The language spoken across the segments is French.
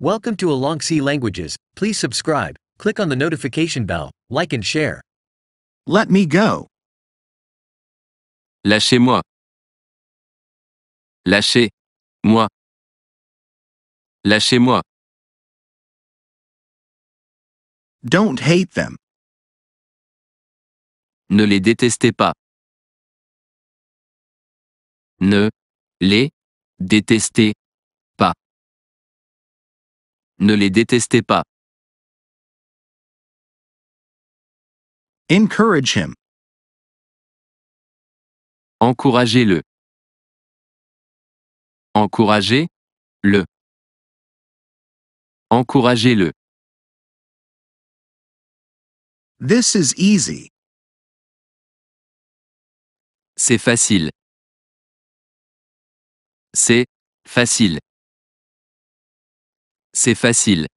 Welcome to Alongsi Languages. Please subscribe, click on the notification bell, like and share. Let me go. Lâchez-moi. Lâchez-moi. Lâchez-moi. Don't hate them. Ne les détestez pas. Ne les détestez Ne les détestez pas. Encourage Encouragez le. Encouragez-le. This is easy. C'est facile. C'est facile. C'est facile.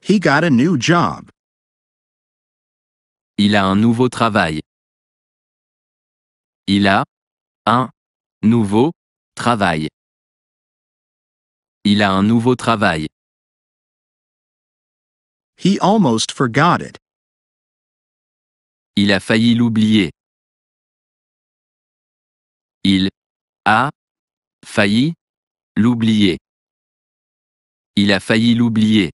He got a new job. Il a un nouveau travail. Il a un nouveau travail. Il a un nouveau travail. He almost forgot it. Il a failli l'oublier. Il a failli L'oublier. Il a failli l'oublier.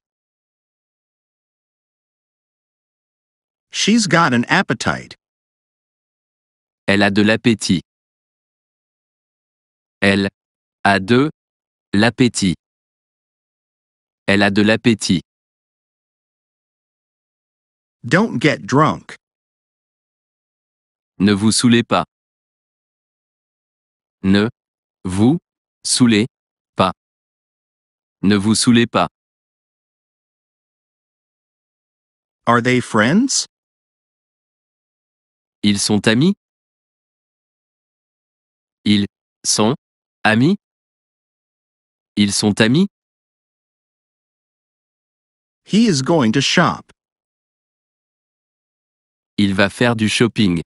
She's got an appetite. Elle a de l'appétit. Elle a de l'appétit. Elle a de l'appétit. Don't get drunk. Ne vous saoulez pas. Ne vous saoulez ne vous saoulez pas. Are they friends? Ils sont amis? Ils sont amis? Ils sont amis? He is going to shop. Il va faire du shopping.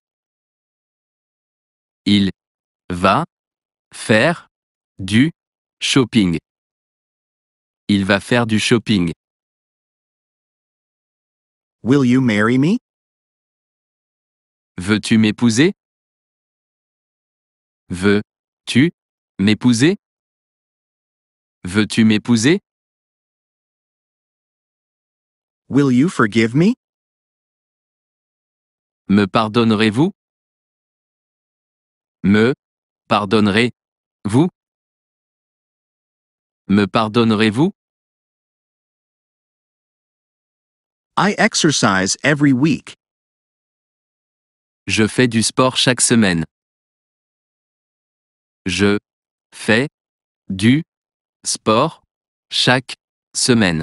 Il va faire du shopping. Il va faire du shopping. Will you marry me? Veux-tu m'épouser? Veux-tu m'épouser? Veux-tu m'épouser? Will you forgive me? Me pardonnerez-vous? Me pardonnerez-vous? Me pardonnerez-vous? I exercise every week. Je fais du sport chaque semaine. Je fais du sport chaque semaine.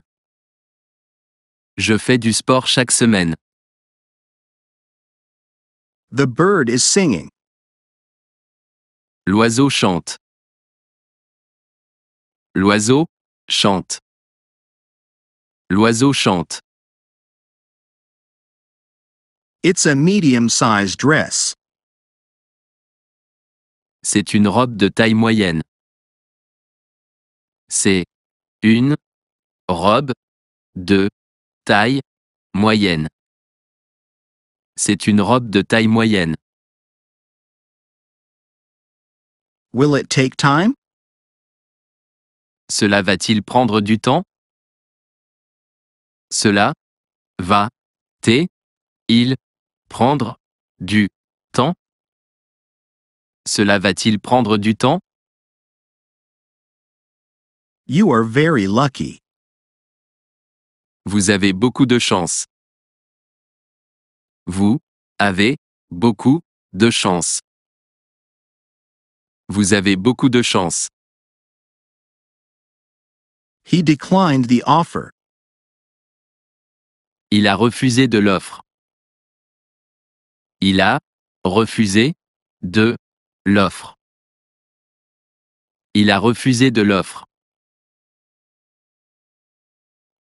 Je fais du sport chaque semaine. The bird is singing. L'oiseau chante. L'oiseau chante. L'oiseau chante. It's a medium-sized dress. C'est une robe de taille moyenne. C'est une robe de taille moyenne. C'est une robe de taille moyenne. Will it take time? Cela va-t-il prendre du temps? Cela va t il Prendre du temps Cela va-t-il prendre du temps You are very lucky. Vous avez beaucoup de chance. Vous avez beaucoup de chance. Vous avez beaucoup de chance. He declined the offer. Il a refusé de l'offre. Il a refusé de l'offre. Il a refusé de l'offre.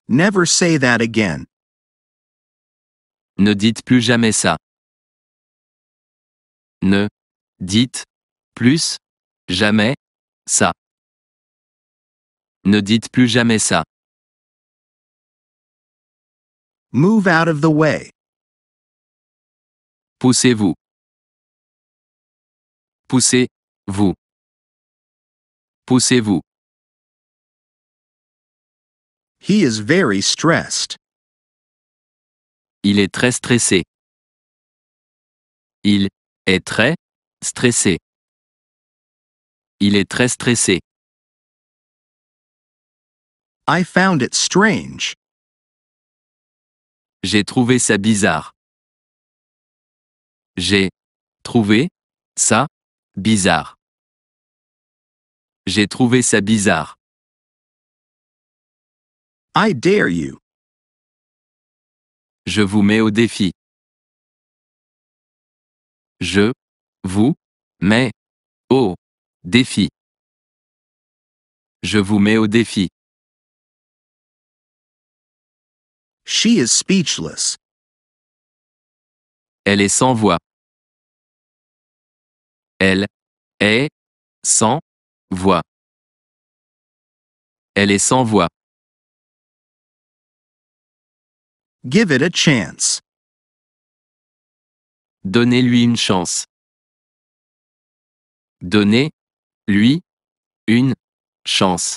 Never say that again. Ne dites plus jamais ça. Ne dites plus jamais ça. Ne dites plus jamais ça. Move out of the way. Poussez-vous. Poussez-vous. Poussez-vous. He is very stressed. Il est très stressé. Il est très stressé. Il est très stressé. I found it strange. J'ai trouvé ça bizarre. J'ai trouvé ça bizarre. J'ai trouvé ça bizarre. I dare you. Je vous mets au défi. Je vous mets au défi. Je vous mets au défi. She is speechless. Elle est sans voix. Elle est sans voix. Elle est sans voix. Give it a chance. Donnez-lui une chance. Donnez-lui une chance.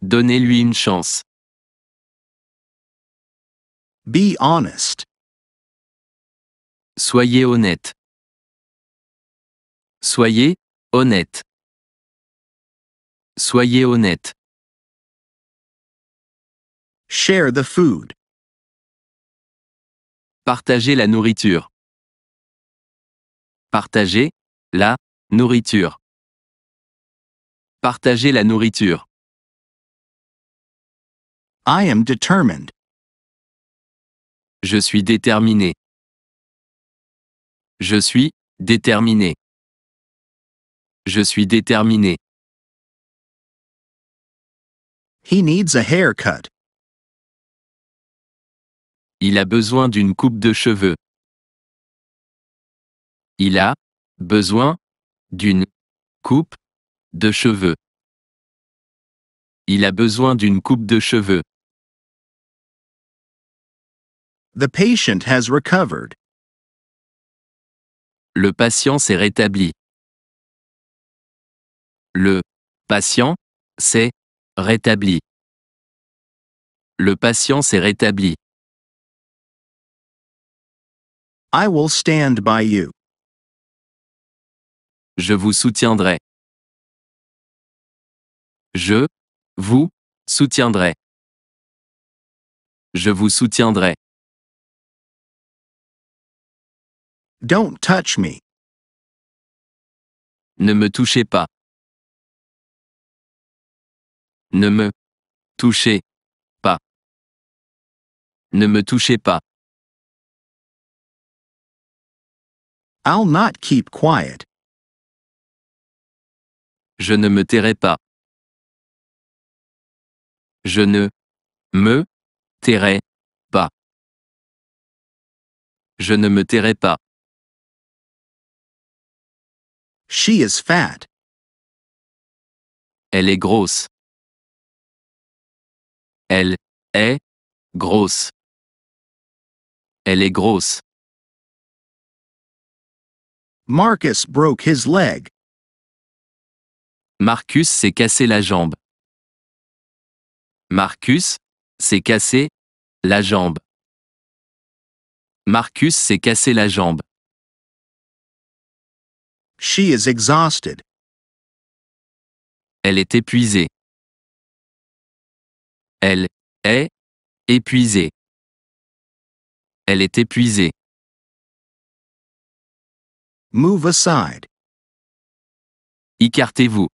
Donnez-lui une chance. Be honest. Soyez honnête. Soyez honnête. Soyez honnête. Share the food. Partagez la nourriture. Partagez la nourriture. Partagez la nourriture. I am determined. Je suis déterminé. Je suis déterminé. Je suis déterminé. He needs a haircut. Il a besoin d'une coupe de cheveux. Il a besoin d'une coupe de cheveux. Il a besoin d'une coupe de cheveux. The patient has recovered. Le patient s'est rétabli. Le patient s'est rétabli. Le patient s'est rétabli. I will stand by you. Je vous soutiendrai. Je vous soutiendrai. Je vous soutiendrai. Don't touch me. Ne me touchez pas. Ne me touchez pas. Ne me touchez pas. I'll not keep quiet. Je ne me tairai pas. Je ne me tairai pas. Je ne me tairai pas. She is fat. Elle est grosse. Elle est grosse. Elle est grosse. Marcus broke his leg. Marcus s'est cassé la jambe. Marcus s'est cassé la jambe. Marcus s'est cassé la jambe. She is exhausted. Elle est épuisée. Elle est épuisée. Elle est épuisée. Move aside. Écartez-vous.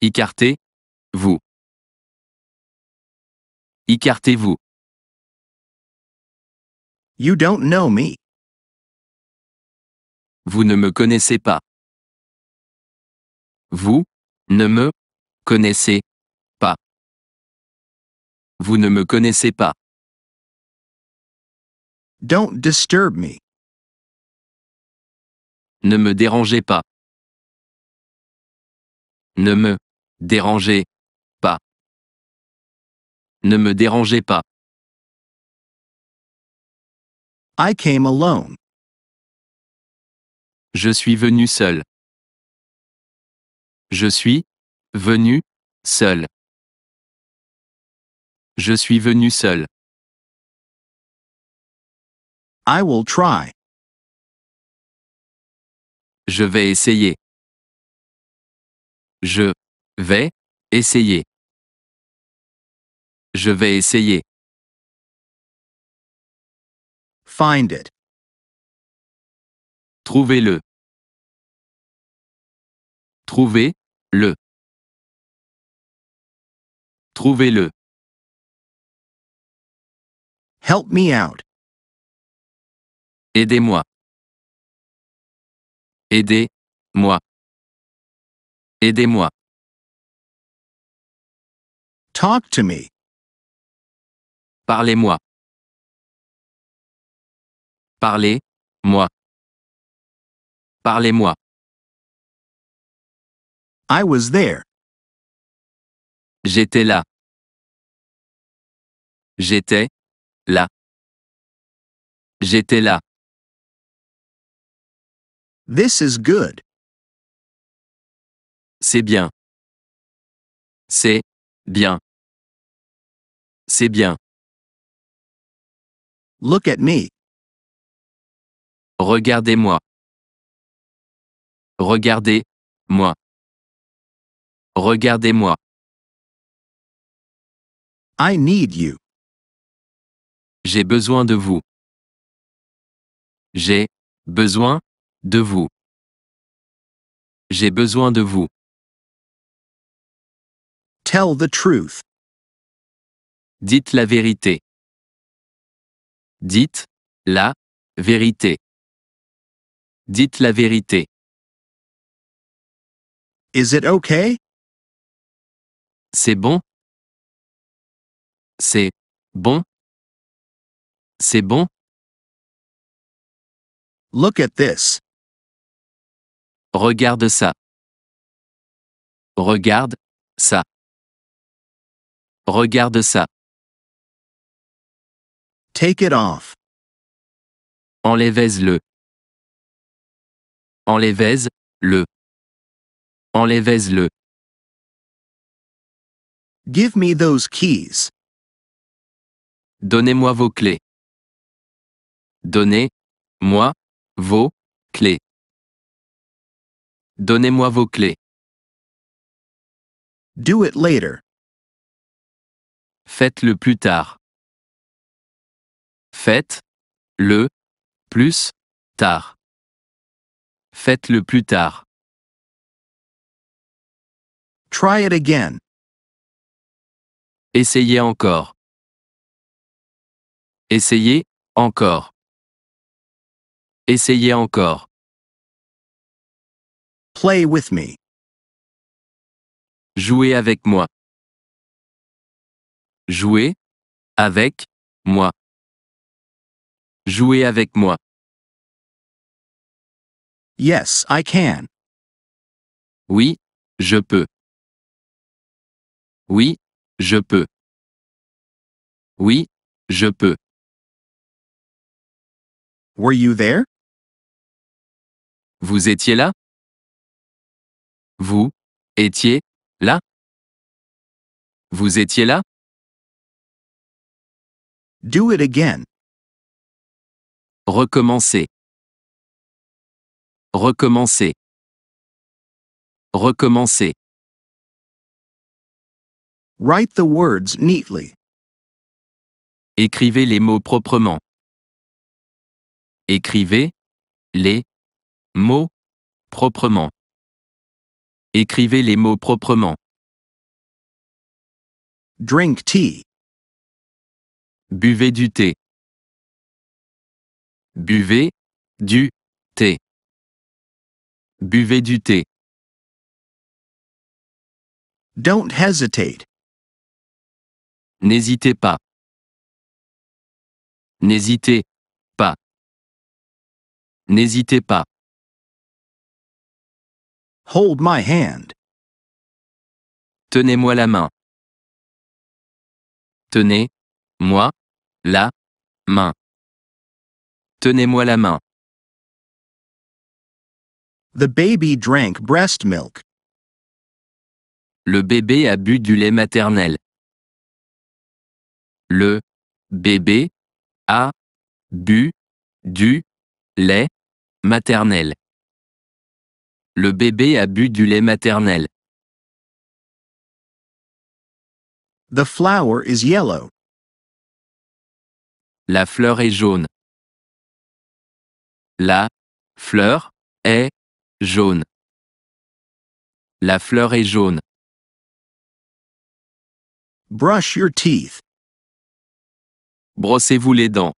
Écartez. Vous. Écartez-vous. You don't know me. Vous ne me connaissez pas. Vous ne me connaissez vous ne me connaissez pas. Don't disturb me. Ne me dérangez pas. Ne me dérangez pas. Ne me dérangez pas. I came alone. Je suis venu seul. Je suis venu seul. Je suis venu seul. I will try. Je vais essayer. Je vais essayer. Je vais essayer. Find it. Trouvez-le. Trouvez-le. Trouvez-le. Help me out. Aidez-moi. Aidez-moi. Aidez-moi. Talk to me. Parlez-moi. Parlez-moi. Parlez-moi. I was there. J'étais là. J'étais là. J'étais là. This is good. C'est bien. C'est bien. C'est bien. Look at me. Regardez-moi. Regardez-moi. Regardez-moi. I need you. J'ai besoin de vous. J'ai besoin de vous. J'ai besoin de vous. Tell the truth. Dites la vérité. Dites la vérité. Dites la vérité. Is it okay? C'est bon. C'est bon. C'est bon? Look at this. Regarde ça. Regarde ça. Regarde ça. Take it off. Enlèvez-le. Enlèvez-le. Enlèvez-le. Give me those keys. Donnez-moi vos clés. Donnez-moi vos clés. Donnez-moi vos clés. Do it later. Faites-le plus tard. Faites-le plus tard. Faites-le plus tard. Try it again. Essayez encore. Essayez encore. Essayez encore. Play with me. Jouez avec moi. Jouez avec moi. Jouez avec moi. Yes, I can. Oui, je peux. Oui, je peux. Oui, je peux. Were you there? Vous étiez là Vous étiez là Vous étiez là Do it again. Recommencez. Recommencez. Recommencez. Write the words neatly. Écrivez les mots proprement. Écrivez les Mots. Proprement. Écrivez les mots proprement. Drink tea. Buvez du thé. Buvez du thé. Buvez du thé. Don't hesitate. N'hésitez pas. N'hésitez pas. N'hésitez pas. Hold my hand. Tenez-moi la main. Tenez, moi, la, main. Tenez-moi la main. The baby drank breast milk. Le bébé a bu du lait maternel. Le bébé a bu du lait maternel. Le bébé a bu du lait maternel. The flower is yellow. La fleur est jaune. La fleur est jaune. La fleur est jaune. Brush your teeth. Brossez-vous les dents.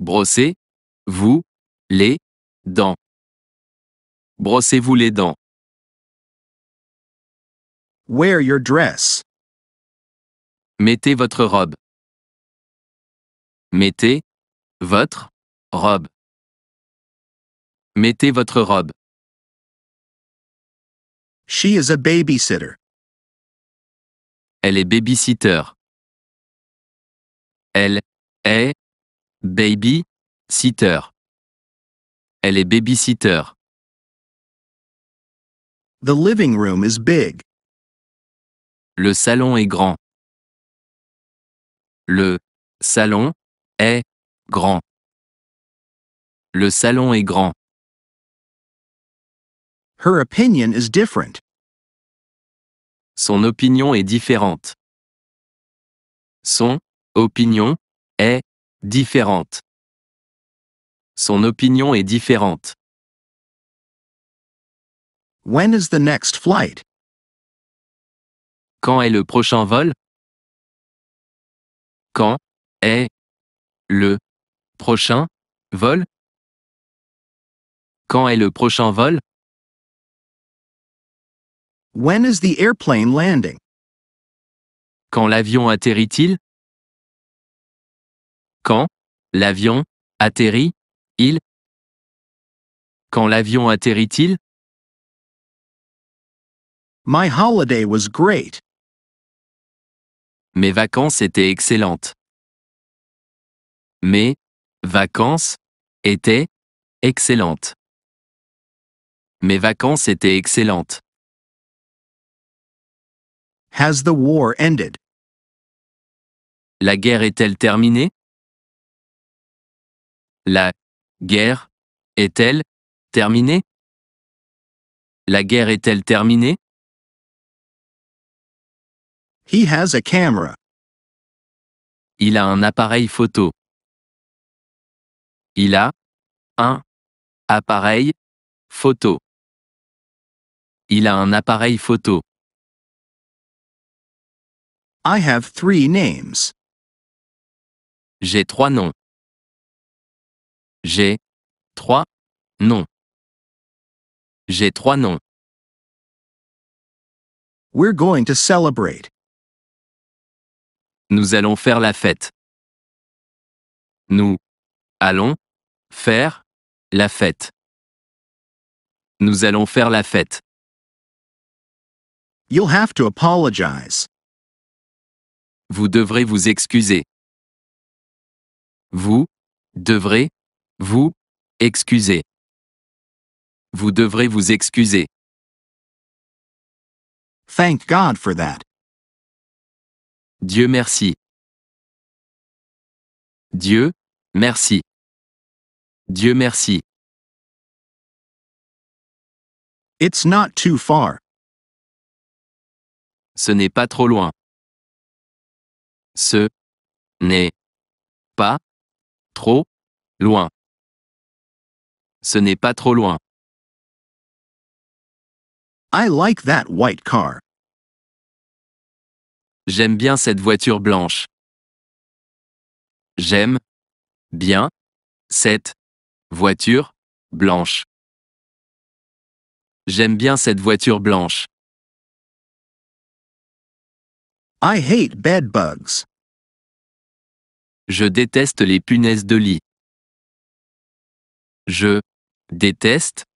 Brossez-vous les dents. Brossez-vous les dents. Wear your dress. Mettez votre robe. Mettez votre robe. Mettez votre robe. She is a babysitter. Elle est babysitter. Elle est baby-sitter. Elle est babysitter. The living room is big. Le salon est grand. Le salon est grand. Le salon est grand. Her opinion is different. Son opinion est différente. Son opinion est différente. Son opinion est différente. When is the next flight? Quand est le prochain vol? Quand est le prochain vol? Quand est le prochain vol? When is the airplane landing? Quand l'avion atterrit-il? Quand l'avion atterrit-il? Quand l'avion atterrit-il? My holiday was great. Mes vacances étaient excellentes. Mes vacances étaient excellentes. Mes vacances étaient excellentes. Has the war ended? La guerre est-elle terminée? La guerre est-elle terminée? La guerre est-elle terminée? He has a camera. Il a un appareil photo. Il a un appareil photo. Il a un appareil photo. I have three names. J'ai trois noms. J'ai trois noms. J'ai trois noms. We're going to celebrate. Nous allons faire la fête. Nous allons faire la fête. Nous allons faire la fête. You'll have to apologize. Vous devrez vous excuser. Vous devrez vous excuser. Vous devrez vous excuser. Thank God for that. Dieu merci. Dieu, merci. Dieu merci. It's not too far. Ce n'est pas trop loin. Ce n'est pas trop loin. Ce n'est pas trop loin. I like that white car. J'aime bien cette voiture blanche. J'aime bien cette voiture blanche. J'aime bien cette voiture blanche. I hate bed bugs. Je déteste les punaises de lit. Je déteste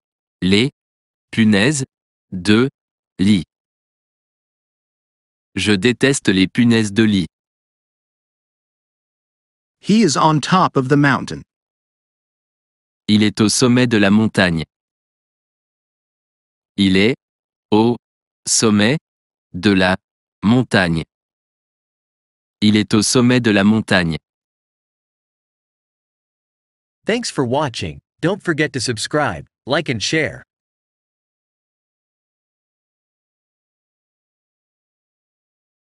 les punaises de lit. Je déteste les punaises de lit. He is on top of the mountain. Il est au sommet de la montagne. Il est au sommet de la montagne. Il est au sommet de la montagne. Thanks for watching. Don't forget to subscribe, like and share.